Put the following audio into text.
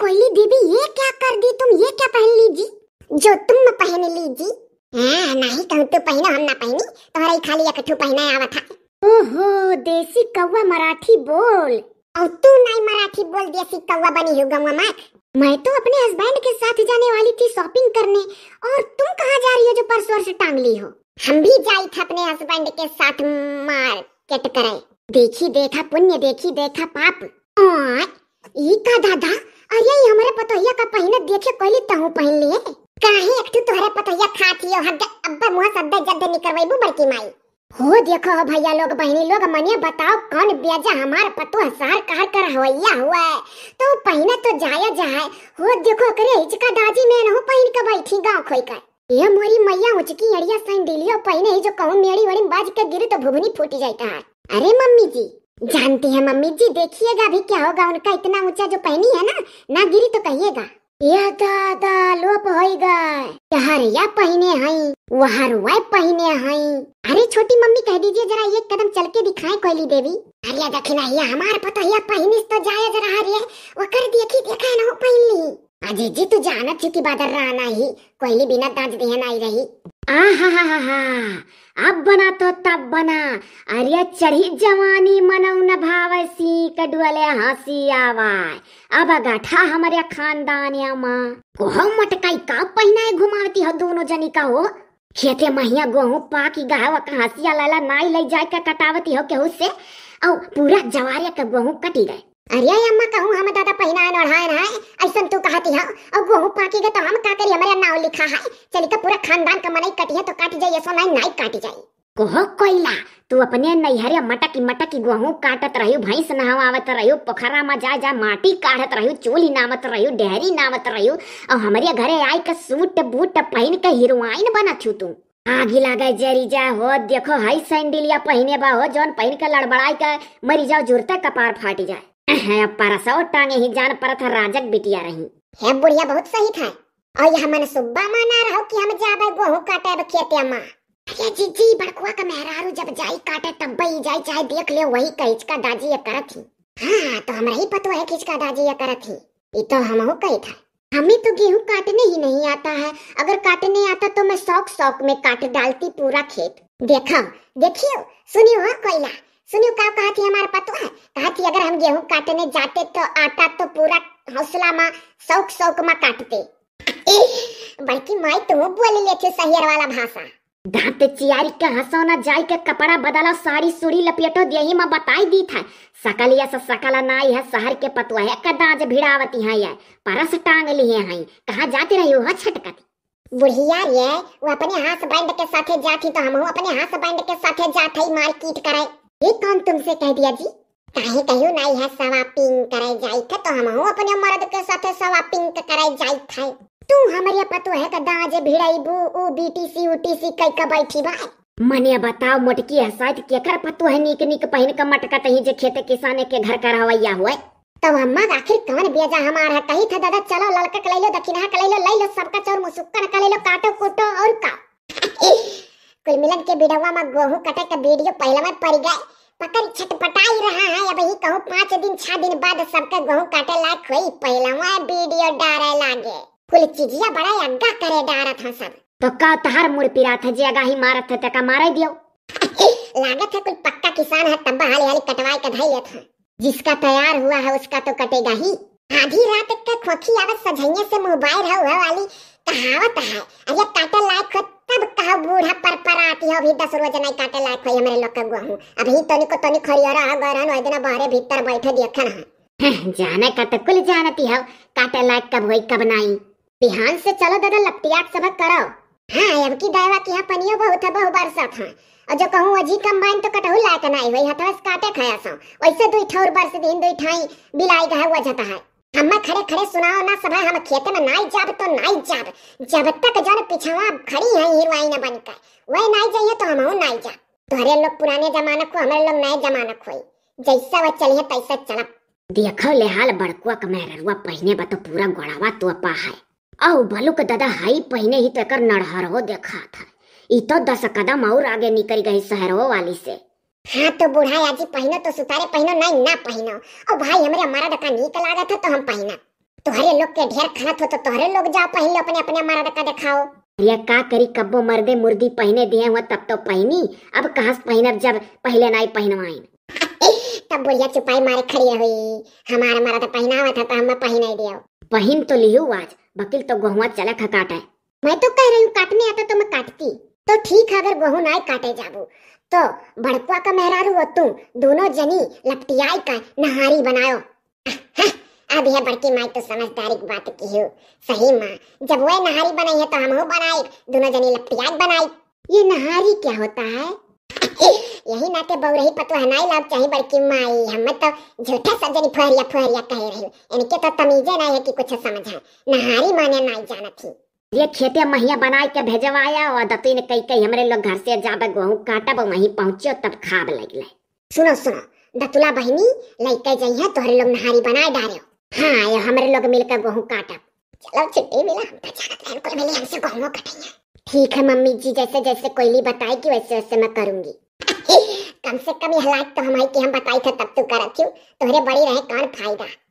कोयली बीबी ये क्या कर दी तुम ये क्या पहन ली जी जो तुम पहन ली जी हाँ, नहीं कहूँ तू पहनो हम ना पहनी तोहरा खाली अकठू पहना आवा था ओहो देसी कौवा मराठी बोल और तू नहीं मराठी बोल देसी कौवा बनी हूँ गवा मत मैं तो अपने हस्बैंड के साथ जाने वाली थी शॉपिंग करने और तुम कहाँ जा रही हो जो परसों वर्स टांग ली हो हम भी जाई थे अपने हस्बैंड के साथ मार्केट करे देखी देखा पुण्य देखी देखा पाप ओ, ई का दादा अरे हमारे पतोहिया का पहिना देखे कोली तो तहू पहन लिए काहे एक तू तोहरे पतोहिया खातियो हद अब मुंह सद्दा जद निकरवाईबू बड़की माई हो देखो भैया लोग बहनी लोग मने बताओ कौन बेजा हमार पतो हसार कहर कर होइया हुआ है तो पहने तो जाया जाए हो देखो करे हिचका दाजी में रहो पहन के बैठी गांव खोई कर ये मोरी मैया उचकी अड़िया दिलियो पहने जो कहूं मेरी वड़ी बाज के गिरे तो भुगनी फूटी जाता है अरे मम्मी जी जानती है मम्मी जी देखिएगा भी क्या होगा उनका इतना ऊंचा जो पहनी है ना ना गिरी तो कहिएगा यह दादा लोप हो गए हरिया पहने हैं वहाँ रुआ पहने हैं अरे छोटी मम्मी कह दीजिए जरा एक कदम चल के दिखाए कोयली देवी अरे हरिया दखिना हमार पता पहनी तो जाए जरा हरिया वो कर देखी देखा ना पहन ली अजी जी तू जानत छु की बादर ಬಾದರ್ರ ನಾಯಿ ಕೊಯ್ಲಿ बिना दांत ದಿಯ ನಾಯಿ रही आ हा हा हा हा अब बना तो तब बना अरे चढ़ी जवानी मनऊ न सी कडुले हंसी आवाय अब गाठा हमरे खानदान या मां कोहू मटकाई का पहनाए घुमावती हो दोनों जनी का हो खेते महिया गोहू पाकी गाहवा का हंसिया लाला नाई ले जाय का कटावती हो केहू से औ पूरा जवारिया का गोहू कटी गए अरे अम्मा कहूं हम दादा पहनाए नढ़ाए नहाए हां अब और गोहूं पाकी गए तो हम का करी हमारे नाव लिखा है चली का तो पूरा खानदान का मनई कटी है तो काट जाए सो नहीं नहीं काटी जाए कोहो कोइला तू अपने नैहरे मटकी मटकी गोहू काटत रहियो भैंस नहवावत रहियो पोखरा में जा जा माटी काढ़त रहियो चोली नामत रहियो डेहरी नामत रहियो और हमारे घरे आई का सूट बूट पहन के हीरोइन बना बनत तू आगी लागे जरी जा हो देखो हाई सैंडिलिया पहने बा हो जोन पहन के लड़बड़ाई के मरी जाओ जुरते कपार फाटी जाए परसो टांगे ही जान परत राजक बिटिया रही हे बुढ़िया बहुत सही था और यह मन सुब्बा माना रहो कि हम जाबे गोहू काटे अब खेते अम्मा अरे जीजी बड़कुआ का मेहरारू जब जाई काटे तब ही जाई चाहे देख ले वही कहिच का दाजी ये करत थी हाँ तो हमरा ही पतो है कि इसका दाजी ये करत थी ये तो हम हो कही था हमें तो गेहूं काटने ही नहीं आता है अगर काटने आता तो मैं शौक शौक में काट डालती पूरा खेत देखो देखियो सुनियो हाँ कोयला सुनियो का कहा थी हमारा पतवा तो कहा थी अगर हम गेहूं काटने जाते तो आटा तो पूरा हौसला माँ शौक शौक माँ काटते बल्कि माई तो बोल ले थे सहियर वाला भाषा दांत चियारी के हंसो ना जाय के कपड़ा बदलो साड़ी सूड़ी लपेटो यही माँ बताई दी था सकलिया से सकला नाई है शहर के पतवा है कदाज भिड़ावती है ये परस टांग लिए है कहां जाते रही हो हाँ छटकत बुढ़िया रे वो अपने हाथ बांध के साथे जाती तो हम अपने हाथ बांध के साथे जाते ही मारपीट करे ये कौन तुमसे कह दिया जी कहीं कहू ना यह सवापिंग करे जाई थे तो हम अपने मर्द के साथ सवापिंग करे जाई थे तू हमरे पतो है का तो दाजे भिड़ाई बू ओ बीटीसी ओटीसी कई का बैठी बा मने बताओ मोटकी है शायद कर पतो है नीक नीक पहन का मटका तही जे खेते किसाने के घर का रहवैया हुए तब तो अम्मा आखिर कौन बेजा हमार है कही था दादा चलो ललका कलैलो दखिना कलैलो लैलो सबका चोर मुसुक्कर कलेलो काटो कुटो और का कुल मिलन के बिडवा में गोहू कटे का वीडियो पहला में पड़ गए पकड़ छटपटाई रहा है अब ही कहूँ पाँच दिन छह दिन बाद सबके गोहू काटे लायक हुई पहला वीडियो डारे लागे कुल चीजिया बड़ा अग्गा करे डारा था सब तो का तहार मुड़ पिरा था जे अगाही मारत है तका मारे दियो लागत है कुल पक्का किसान है तब्बा हाली हाली कटवाई का धई लेत है जिसका तैयार हुआ है उसका तो कटेगा ही आधी रात तक का खोखी आवत सझइये से मोबाइल हो वाली कहावत है अरे काटे लायक हो तब कहा बूढ़ा पर बाकी हो भीतर सुरु जनाई काटे लायक होई हमरे लोग का गुआ हूं अभी तनी को तनी खरियर आ गरन ओइ दिन बाहरे भीतर बैठे देखन है जाने का तो कुल जानती हो काटे लायक कब होई कब नहीं बिहान से चलो दादा लपटियाट सब करो हां अब की दावा की हां पनियो बहुत है बहु बरसात है और जो कहूं अजी कंबाइन तो कटहु लायक नहीं होई हथवस काटे खाया सो वैसे दुई ठौर बरस दिन दुई ठाई बिलाई का हुआ जाता है हम्मे खड़े खड़े सुनाओ ना सब हम खेत में नाई जाब तो नाई जाब जब तक जन पिछवा खड़ी है हीरोइन बनकर वही नाई जाइए तो हम नाई जाब तोहरे लोग पुराने जमाना को हमारे लोग नए जमाना हो जैसा वह चलिए तैसा चलप देखो ले हाल बड़कुआ का मेहरुआ पहने बा तो पूरा गोड़ावा तो पा है औ बलू के दादा हाई पहने ही तो एक नड़हर हो देखा था इ तो दस कदम और आगे निकल गई शहरों वाली से हाँ तो बुढ़ा जी पहनो तो सुतारे पहनो नहीं ना पहनो और भाई हमारे हमारा डका निक लागत है तो हम पहना तोहरे लोग के ढेर खात हो तो तोहरे लोग जा पहन लो अपने अपने हमारा डका दिखाओ भैया का करी कब्बो मर्दे मुर्दी पहने दिए हुआ तब तो पहनी अब कहाँ से पहनब जब पहले नहीं पहनवाई तब बुढ़िया चुपाई मारे खड़ी हुई हमारा हमारा तो हुआ था तो हम पहने दिया पहन तो लियो आज वकील तो गहुआ चला खकाट है मैं तो कह रही हूँ काटने आता तो मैं काटती तो ठीक है अगर गहू ना काटे जाबू तो भड़कुआ का मेहरारू हो तुम दोनों जनी लपटियाई का नहारी बनाओ अब यह बड़की माई तो समझदारी की बात की हो सही माँ जब वह नहारी बनाई है तो हम हो बनाए दोनों जनी लपटियाई बनाई ये नहारी क्या होता है यही नाते बहु रही पतवा हनाई लाग चाहिए बड़की माई हम तो झूठा सजनी जनी फहरिया कह रही इनके तो तमीजे ना है कि कुछ समझ है नहारी माने नाई जाना थी ये खेते महिया बनाए के भेजवाया और दतिन कई कई हमारे लोग घर से जाबे गेहूँ काटब वहीं पहुँचो तब खाब लग गए सुनो सुनो दतुला बहनी लड़के जइहे तोहरे लोग नहारी बनाए डारे हाँ ये हमारे लोग मिलकर गेहूँ काटब चलो छुट्टी मिला हम तो जानत नहीं हमसे गेहूं कटैया ठीक है मम्मी जी जैसे जैसे कोयली बताएगी वैसे वैसे मैं करूंगी कम से कम ये हालात तो हमारी की हम बताई थे तब तू करत थी तुहरे बड़ी रहे कौन फायदा